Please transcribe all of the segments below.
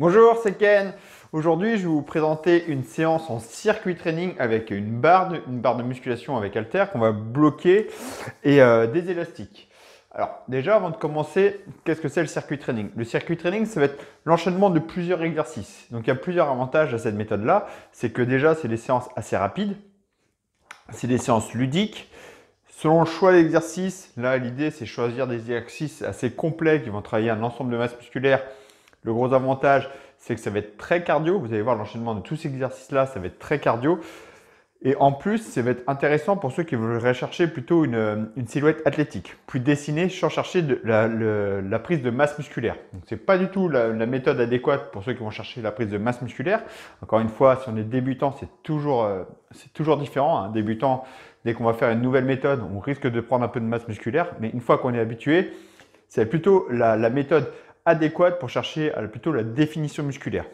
Bonjour, c'est Ken. Aujourd'hui, je vais vous présenter une séance en circuit training avec une barre de, une barre de musculation avec alter qu'on va bloquer et euh, des élastiques. Alors déjà, avant de commencer, qu'est-ce que c'est le circuit training Le circuit training, ça va être l'enchaînement de plusieurs exercices. Donc il y a plusieurs avantages à cette méthode-là. C'est que déjà, c'est des séances assez rapides, c'est des séances ludiques, Selon le choix d'exercice, là l'idée c'est choisir des exercices assez complets qui vont travailler un ensemble de masse musculaires le gros avantage, c'est que ça va être très cardio. Vous allez voir l'enchaînement de tous ces exercices-là, ça va être très cardio. Et en plus, ça va être intéressant pour ceux qui veulent chercher plutôt une, silhouette athlétique, puis dessiner sans chercher de la, prise de masse musculaire. Donc, ce n'est pas du tout la, méthode adéquate pour ceux qui vont chercher la prise de masse musculaire. Encore une fois, si on est débutant, c'est toujours, euh, toujours différent. Un hein. débutant, dès qu'on va faire une nouvelle méthode, on risque de prendre un peu de masse musculaire. Mais une fois qu'on est habitué, c'est plutôt la, la, méthode adéquate pour chercher euh, plutôt la définition musculaire.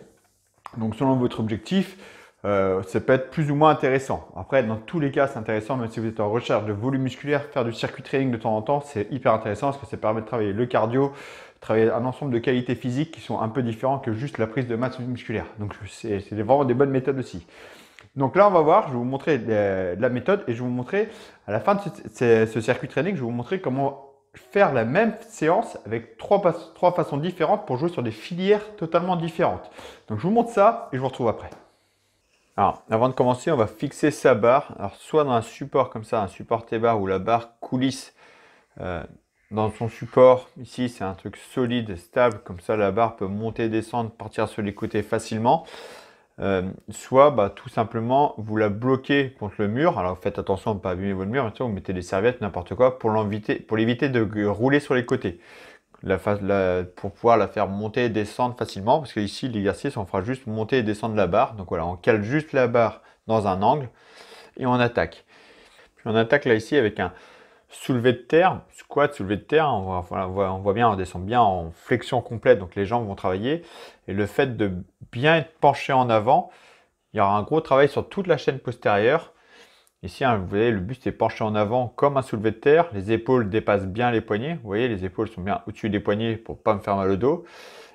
Donc selon votre objectif, euh, ça peut être plus ou moins intéressant. Après, dans tous les cas, c'est intéressant, même si vous êtes en recherche de volume musculaire, faire du circuit training de temps en temps, c'est hyper intéressant parce que ça permet de travailler le cardio, travailler un ensemble de qualités physiques qui sont un peu différents que juste la prise de masse musculaire. Donc c'est vraiment des bonnes méthodes aussi. Donc là, on va voir, je vais vous montrer euh, la méthode et je vais vous montrer, à la fin de ce, ce circuit training, je vais vous montrer comment faire la même séance avec trois, trois façons différentes pour jouer sur des filières totalement différentes. Donc je vous montre ça et je vous retrouve après. Alors, avant de commencer, on va fixer sa barre. Alors, soit dans un support comme ça, un support T-bar où la barre coulisse euh, dans son support. Ici, c'est un truc solide, stable. Comme ça, la barre peut monter, descendre, partir sur les côtés facilement. Euh, soit bah, tout simplement vous la bloquez contre le mur. Alors faites attention à ne pas abîmer votre mur, vous mettez des serviettes, n'importe quoi, pour l'éviter de rouler sur les côtés. pour pouvoir la faire monter et descendre facilement, parce que ici l'exercice on fera juste monter et descendre la barre. Donc voilà, on cale juste la barre dans un angle et on attaque. Puis on attaque là ici avec un, soulevé de terre, squat, soulevé de terre, on voit, bien, on descend bien en flexion complète, donc les jambes vont travailler. Et le fait de bien être penché en avant, il y aura un gros travail sur toute la chaîne postérieure. Ici, hein, vous voyez, le buste est penché en avant comme un soulevé de terre. Les épaules dépassent bien les poignets. Vous voyez, les épaules sont bien au-dessus des poignets pour pas me faire mal au dos.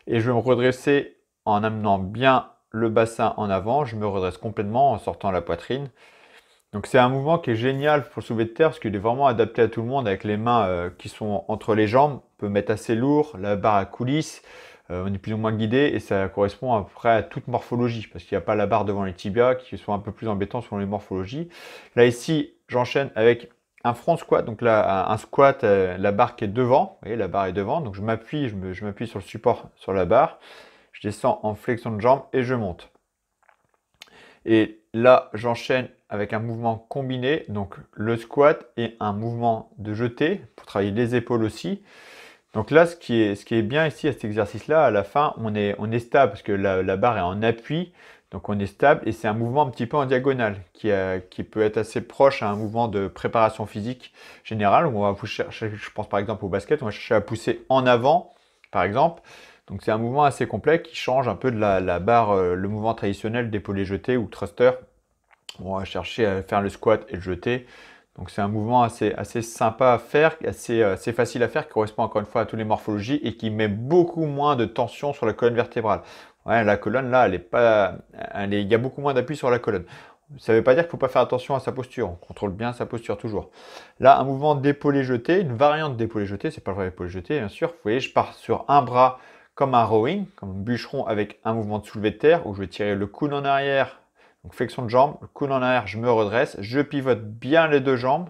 Et je vais me redresser en amenant bien le bassin en avant. Je me redresse complètement en sortant la poitrine. Donc c'est un mouvement qui est génial pour le soulever de terre parce qu'il est vraiment adapté à tout le monde avec les mains euh, qui sont entre les jambes. On peut mettre assez lourd, la barre à coulisse, euh, on est plus ou moins guidé et ça correspond à peu près à toute morphologie parce qu'il n'y a pas la barre devant les tibias qui sont un peu plus embêtants selon les morphologies. Là ici, j'enchaîne avec un front squat, donc là un squat, euh, la barre qui est devant, vous voyez la barre est devant, donc je m'appuie, je m'appuie sur le support sur la barre, je descends en flexion de jambe et je monte. Et là j'enchaîne avec un mouvement combiné, donc le squat et un mouvement de jeté pour travailler les épaules aussi. Donc là, ce qui est, bien ici à cet exercice-là, à la fin, on est, stable parce que la, barre est en appui, donc on est stable et c'est un mouvement un petit peu en diagonale qui, peut être assez proche à un mouvement de préparation physique générale où on va chercher, je pense par exemple au basket, on va chercher à pousser en avant, par exemple. Donc c'est un mouvement assez complet qui change un peu de la, barre, euh, le mouvement traditionnel d'épaulé jeté ou thruster on va chercher à faire le squat et le jeter. Donc c'est un mouvement assez, assez sympa à faire, euh, assez, facile à faire, qui correspond encore une fois à toutes les morphologies et qui met beaucoup moins de tension sur la colonne vertébrale. la colonne là, elle est pas, il y a beaucoup moins d'appui sur la colonne. Ça ne veut pas dire qu'il ne faut pas faire attention à sa posture. On contrôle bien sa posture toujours. Là, un mouvement d'épaulé jeté, une variante d'épaulé jeté, c'est pas le vrai épaule jeté bien sûr. Vous voyez, je pars sur un bras comme un rowing, comme un bûcheron avec un mouvement de soulevé de terre où je vais tirer le coude en arrière, donc flexion de jambe, coude en arrière, je me redresse, je pivote bien les deux jambes.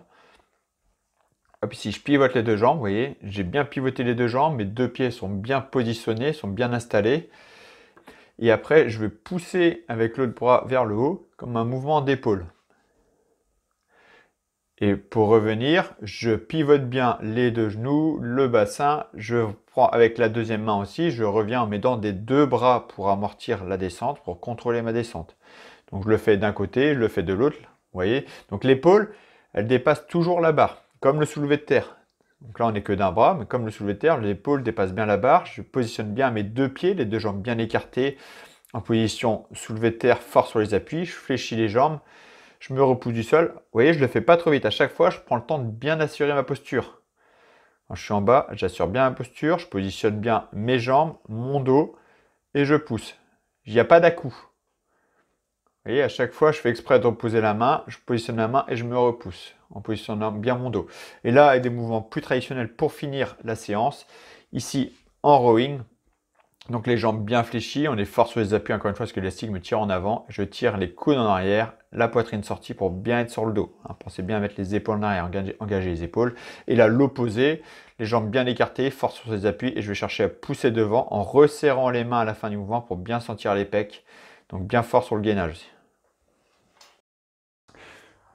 Hop, ici, je pivote les deux jambes, vous voyez, j'ai bien pivoté les deux jambes, mes deux pieds sont bien positionnés, sont bien installés. Et après, je vais pousser avec l'autre bras vers le haut, comme un mouvement d'épaule. Et pour revenir, je pivote bien les deux genoux, le bassin, je prends avec la deuxième main aussi, je reviens en m'aidant des deux bras pour amortir la descente, pour contrôler ma descente. Donc je le fais d'un côté, je le fais de l'autre, vous voyez. Donc l'épaule, elle dépasse toujours la barre, comme le soulevé de terre. Donc là, on n'est que d'un bras, mais comme le soulevé de terre, l'épaule dépasse bien la barre. Je positionne bien mes deux pieds, les deux jambes bien écartées, en position soulevé de terre, fort sur les appuis. Je fléchis les jambes, je me repousse du sol. Vous voyez, je ne le fais pas trop vite. À chaque fois, je prends le temps de bien assurer ma posture. Quand je suis en bas, j'assure bien ma posture, je positionne bien mes jambes, mon dos, et je pousse. Il n'y a pas d'à-coup. Vous voyez, à chaque fois, je fais exprès de reposer la main, je positionne la main et je me repousse en positionnant bien mon dos. Et là, avec des mouvements plus traditionnels pour finir la séance. Ici, en rowing, donc les jambes bien fléchies, on est fort sur les appuis encore une fois parce que l'élastique me tire en avant. Je tire les coudes en arrière, la poitrine sortie pour bien être sur le dos. Hein, pensez bien à mettre les épaules en arrière, engager, les épaules. Et là, l'opposé, les jambes bien écartées, fort sur les appuis. Et je vais chercher à pousser devant en resserrant les mains à la fin du mouvement pour bien sentir les pecs. Donc bien fort sur le gainage aussi.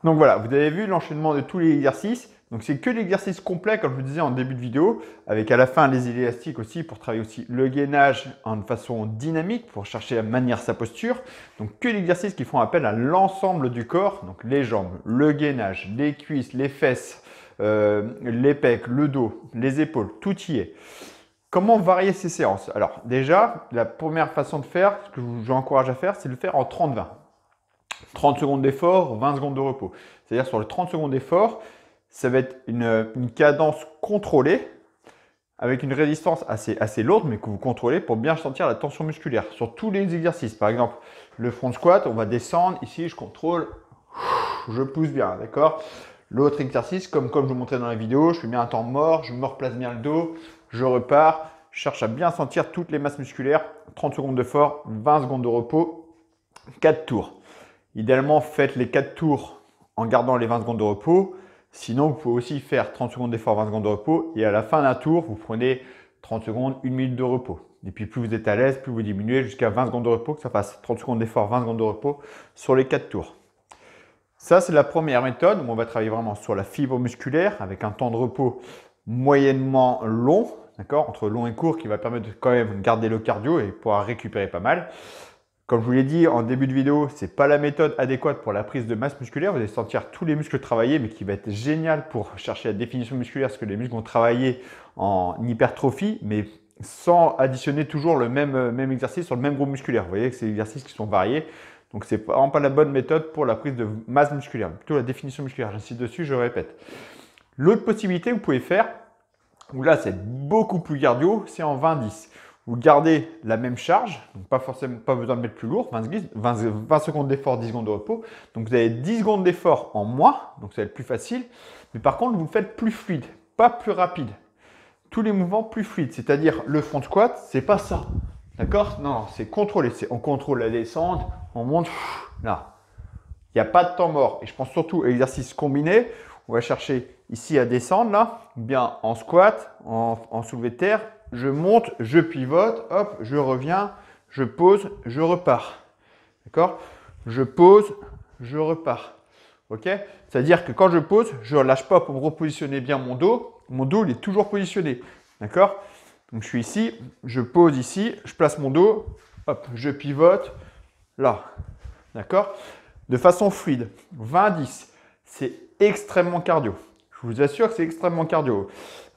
Donc voilà, vous avez vu l'enchaînement de tous les exercices. Donc c'est que l'exercice complet, comme je vous disais en début de vidéo, avec à la fin les élastiques aussi pour travailler aussi le gainage en façon dynamique pour chercher à manier sa posture. Donc que l'exercice qui font appel à l'ensemble du corps, donc les jambes, le gainage, les cuisses, les fesses, euh, les pecs, le dos, les épaules, tout y est. Comment varier ces séances Alors déjà, la première façon de faire, ce que je encourage à faire, c'est de le faire en 30-20. 30 secondes d'effort, 20 secondes de repos. C'est-à-dire sur les 30 secondes d'effort, ça va être une, cadence contrôlée avec une résistance assez, assez lourde, mais que vous contrôlez pour bien sentir la tension musculaire sur tous les exercices. Par exemple, le front squat, on va descendre. Ici, je contrôle, je pousse bien, d'accord L'autre exercice, comme, comme je vous montrais dans la vidéo, je fais bien un temps mort, je me replace bien le dos, je repars, je cherche à bien sentir toutes les masses musculaires, 30 secondes d'effort, 20 secondes de repos, 4 tours. Idéalement, faites les 4 tours en gardant les 20 secondes de repos. Sinon, vous pouvez aussi faire 30 secondes d'effort, 20 secondes de repos. Et à la fin d'un tour, vous prenez 30 secondes, 1 minute de repos. Et puis plus vous êtes à l'aise, plus vous diminuez jusqu'à 20 secondes de repos, que ça fasse 30 secondes d'effort, 20 secondes de repos sur les 4 tours. Ça, c'est la première méthode où on va travailler vraiment sur la fibre musculaire avec un temps de repos moyennement long, d'accord, entre long et court, qui va permettre de quand même garder le cardio et pouvoir récupérer pas mal. Comme je vous l'ai dit en début de vidéo, ce n'est pas la méthode adéquate pour la prise de masse musculaire. Vous allez sentir tous les muscles travailler, mais qui va être génial pour chercher la définition musculaire, parce que les muscles vont travailler en hypertrophie, mais sans additionner toujours le même, euh, même exercice sur le même groupe musculaire. Vous voyez que c'est des exercices qui sont variés. Donc n'est vraiment pas la bonne méthode pour la prise de masse musculaire, plutôt la définition musculaire. J'insiste dessus, je répète. L'autre possibilité que vous pouvez faire, où là c'est beaucoup plus cardio, c'est en 20-10 vous gardez la même charge, donc pas forcément pas besoin de mettre plus lourd, 20, 20, secondes d'effort, 10 secondes de repos. Donc vous avez 10 secondes d'effort en moins, donc ça va être plus facile. Mais par contre, vous faites plus fluide, pas plus rapide. Tous les mouvements plus fluides, c'est-à-dire le front squat, c'est pas ça. D'accord Non, c'est contrôlé. On contrôle la descente, on monte là. Il n'y a pas de temps mort. Et je pense surtout à l'exercice combiné. On va chercher ici à descendre là, ou bien en squat, en, en soulevé de terre je monte, je pivote, hop, je reviens, je pose, je repars. D'accord Je pose, je repars. Ok C'est-à-dire que quand je pose, je ne lâche pas pour repositionner bien mon dos. Mon dos, il est toujours positionné. D'accord Donc je suis ici, je pose ici, je place mon dos, hop, je pivote là. D'accord De façon fluide. 20-10. C'est extrêmement cardio. Je vous assure que c'est extrêmement cardio.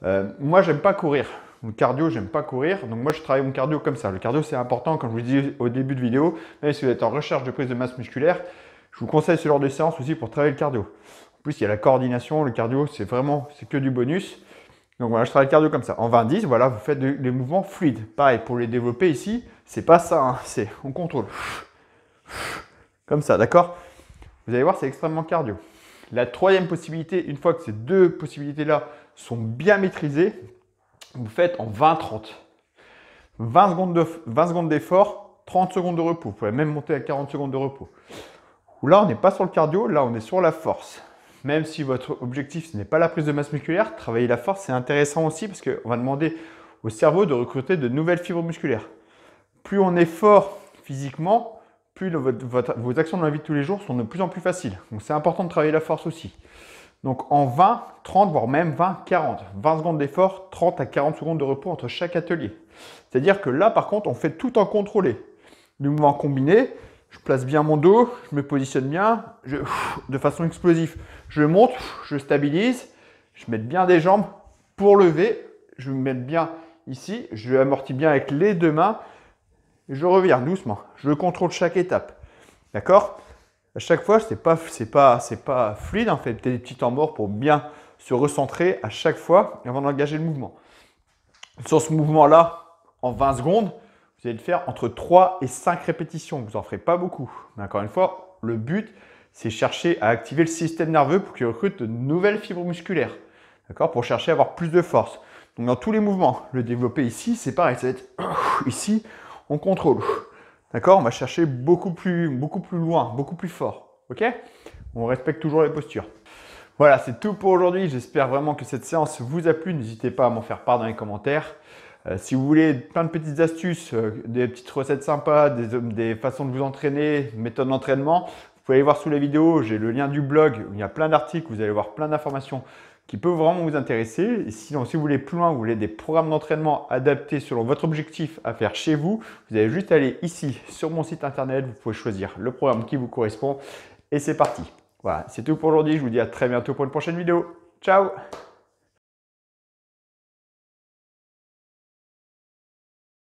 Euh, moi, n'aime pas courir cardio, j'aime pas courir. Donc moi, je travaille mon cardio comme ça. Le cardio, c'est important, comme je vous dis au début de vidéo. Même si vous êtes en recherche de prise de masse musculaire, je vous conseille ce genre de séance aussi pour travailler le cardio. En plus, il y a la coordination. Le cardio, c'est vraiment, c'est que du bonus. Donc voilà, je travaille le cardio comme ça. En 20-10, voilà, vous faites des mouvements fluides. Pareil, pour les développer ici, c'est pas ça. Hein, c'est, on contrôle. Comme ça, d'accord Vous allez voir, c'est extrêmement cardio. La troisième possibilité, une fois que ces deux possibilités-là sont bien maîtrisées, vous faites en 20-30. 20 secondes d'effort, 30 secondes de repos. Vous pouvez même monter à 40 secondes de repos. là, on n'est pas sur le cardio, là, on est sur la force. Même si votre objectif, ce n'est pas la prise de masse musculaire, travailler la force, c'est intéressant aussi parce qu'on va demander au cerveau de recruter de nouvelles fibres musculaires. Plus on est fort physiquement, plus vos actions dans la vie de tous les jours sont de plus en plus faciles. Donc c'est important de travailler la force aussi. Donc en 20, 30, voire même 20, 40. 20 secondes d'effort, 30 à 40 secondes de repos entre chaque atelier. C'est-à-dire que là, par contre, on fait tout en contrôlé. Du mouvement combiné, je place bien mon dos, je me positionne bien, de façon explosive. Je monte, je stabilise, je mets bien des jambes pour lever, je me mets bien ici, je amortis bien avec les deux mains, je reviens doucement, je contrôle chaque étape. D'accord à chaque fois, c'est pas, pas, c'est pas fluide. En fait, des petits temps morts pour bien se recentrer à chaque fois avant d'engager le mouvement. Sur ce mouvement-là, en 20 secondes, vous allez le faire entre 3 et 5 répétitions. Vous n'en ferez pas beaucoup. Mais encore une fois, le but, c'est chercher à activer le système nerveux pour qu'il recrute de nouvelles fibres musculaires. D'accord Pour chercher à avoir plus de force. Donc dans tous les mouvements, le développer ici, c'est pareil, ça va être ici, on contrôle. D'accord On va chercher beaucoup plus, beaucoup plus loin, beaucoup plus fort. Ok On respecte toujours les postures. Voilà, c'est tout pour aujourd'hui. J'espère vraiment que cette séance vous a plu. N'hésitez pas à m'en faire part dans les commentaires. Euh, si vous voulez plein de petites astuces, euh, des petites recettes sympas, des, des façons de vous entraîner, méthodes d'entraînement, vous pouvez aller voir sous la vidéo. J'ai le lien du blog où il y a plein d'articles. Vous allez voir plein d'informations qui peut vraiment vous intéresser. Sinon, si vous voulez plus loin, vous voulez des programmes d'entraînement adaptés selon votre objectif à faire chez vous, vous allez juste aller ici sur mon site internet, vous pouvez choisir le programme qui vous correspond et c'est parti. Voilà, c'est tout pour aujourd'hui. Je vous dis à très bientôt pour une prochaine vidéo. Ciao